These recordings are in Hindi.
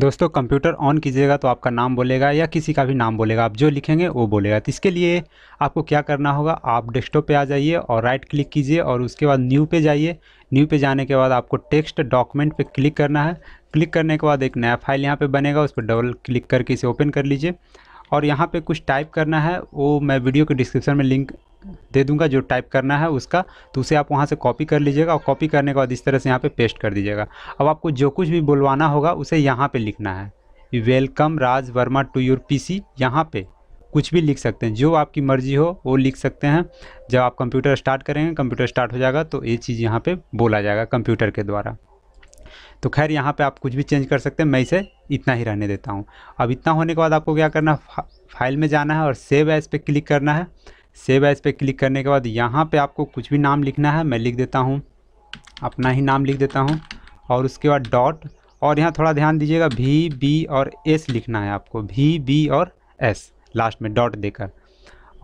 दोस्तों कंप्यूटर ऑन कीजिएगा तो आपका नाम बोलेगा या किसी का भी नाम बोलेगा आप जो लिखेंगे वो बोलेगा तो इसके लिए आपको क्या करना होगा आप डेस्कटॉप पे आ जाइए और राइट क्लिक कीजिए और उसके बाद न्यू पे जाइए न्यू पे जाने के बाद आपको टेक्स्ट डॉक्यूमेंट पे क्लिक करना है क्लिक करने के बाद एक नया फाइल यहाँ पर बनेगा उस पर डबल क्लिक करके इसे ओपन कर लीजिए और यहाँ पे कुछ टाइप करना है वो मैं वीडियो के डिस्क्रिप्शन में लिंक दे दूंगा जो टाइप करना है उसका तो उसे आप वहाँ से कॉपी कर लीजिएगा और कॉपी करने के बाद इस तरह से यहाँ पे पेस्ट कर दीजिएगा अब आपको जो कुछ भी बुलवाना होगा उसे यहाँ पे लिखना है welcome Raj Verma to your P C यहाँ पे कुछ भी लिख सकते हैं जो आपकी मर्जी हो वो लिख सकते हैं जब आप कंप्यूटर स्टार्ट करेंगे कंप्यूटर स्टार्ट हो जाएगा तो ये चीज़ यहाँ पर बोला जाएगा कंप्यूटर के द्वारा तो खैर यहाँ पे आप कुछ भी चेंज कर सकते हैं मैं इसे इतना ही रहने देता हूँ अब इतना होने के बाद आपको क्या करना है फाइल में जाना है और सेव एज पे क्लिक करना है सेव एज पे क्लिक करने के बाद यहाँ पे आपको कुछ भी नाम लिखना है मैं लिख देता हूँ अपना ही नाम लिख देता हूँ और उसके बाद डॉट और यहाँ थोड़ा ध्यान दीजिएगा भी बी और एस लिखना है आपको भी बी और एस लास्ट में डॉट देकर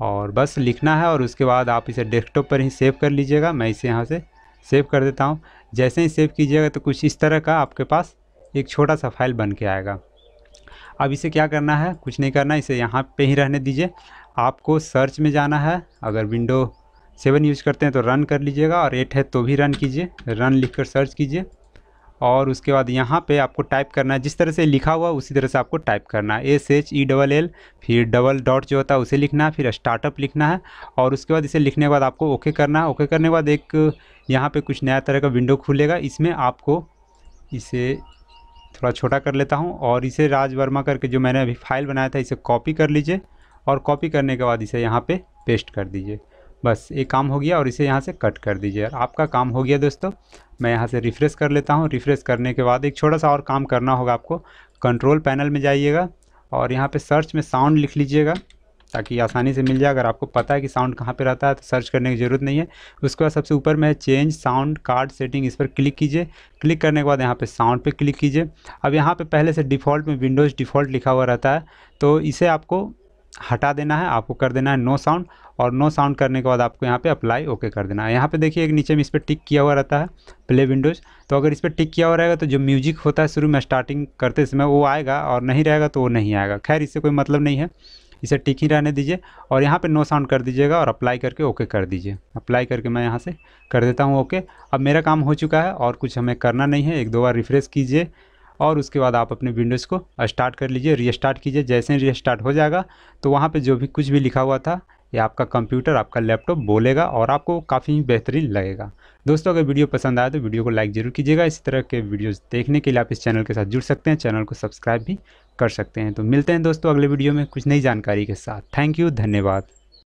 और बस लिखना है और उसके बाद आप इसे डेस्कटॉप पर ही सेव कर लीजिएगा मैं इसे यहाँ से सेव कर देता हूँ जैसे ही सेव कीजिएगा तो कुछ इस तरह का आपके पास एक छोटा सा फाइल बन के आएगा अब इसे क्या करना है कुछ नहीं करना इसे यहाँ पे ही रहने दीजिए आपको सर्च में जाना है अगर विंडो सेवन यूज़ करते हैं तो रन कर लीजिएगा और एट है तो भी रन कीजिए रन लिख कर सर्च कीजिए और उसके बाद यहाँ पे आपको टाइप करना है जिस तरह से लिखा हुआ उसी तरह से आपको टाइप करना है S H E double L फिर डबल डॉट जो होता है उसे लिखना है फिर स्टार्टअप लिखना है और उसके बाद इसे लिखने के बाद आपको ओके करना है ओके करने के बाद एक यहाँ पे कुछ नया तरह का विंडो खुलेगा इसमें आपको इसे थोड़ा छोटा कर लेता हूँ और इसे राज वर्मा करके जो मैंने अभी फाइल बनाया था इसे कॉपी कर लीजिए और कॉपी करने के बाद इसे यहाँ पर पे पेस्ट कर दीजिए बस ये काम हो गया और इसे यहाँ से कट कर दीजिए आपका काम हो गया दोस्तों मैं यहाँ से रिफ़्रेश कर लेता हूँ रिफ़्रेश करने के बाद एक छोटा सा और काम करना होगा आपको कंट्रोल पैनल में जाइएगा और यहाँ पे सर्च में साउंड लिख लीजिएगा ताकि आसानी से मिल जाए अगर आपको पता है कि साउंड कहाँ पे रहता है तो सर्च करने की ज़रूरत नहीं है उसके बाद सबसे ऊपर में चेंज साउंड कार्ड सेटिंग इस पर क्लिक कीजिए क्लिक करने के बाद यहाँ पे साउंड पे क्लिक कीजिए अब यहाँ पे पहले से डिफ़ॉल्ट में विंडोज़ डिफ़ॉल्ट लिखा हुआ रहता है तो इसे आपको हटा देना है आपको कर देना है नो साउंड और नो साउंड करने के बाद आपको यहाँ पे अप्लाई ओके कर देना है यहाँ पे देखिए एक नीचे में इस पर टिक किया हुआ रहता है प्ले विंडोज़ तो अगर इस पर टिक किया हुआ रहेगा तो जो म्यूजिक होता है शुरू में स्टार्टिंग करते समय वो आएगा और नहीं रहेगा तो वो नहीं आएगा खैर इससे कोई मतलब नहीं है इसे टिक ही रहने दीजिए और यहाँ पर नो साउंड कर दीजिएगा और अप्लाई करके ओके कर दीजिए अप्लाई करके मैं यहाँ से कर देता हूँ ओके अब मेरा काम हो चुका है और कुछ हमें करना नहीं है एक दो बार रिफ़्रेश कीजिए और उसके बाद आप अपने विंडोज़ को स्टार्ट कर लीजिए रीस्टार्ट कीजिए जैसे ही रीस्टार्ट हो जाएगा तो वहाँ पे जो भी कुछ भी लिखा हुआ था ये आपका कंप्यूटर आपका लैपटॉप बोलेगा और आपको काफ़ी बेहतरीन लगेगा दोस्तों अगर वीडियो पसंद आया तो वीडियो को लाइक जरूर कीजिएगा इसी तरह के वीडियोज़ देखने के लिए आप इस चैनल के साथ जुड़ सकते हैं चैनल को सब्सक्राइब भी कर सकते हैं तो मिलते हैं दोस्तों अगले वीडियो में कुछ नई जानकारी के साथ थैंक यू धन्यवाद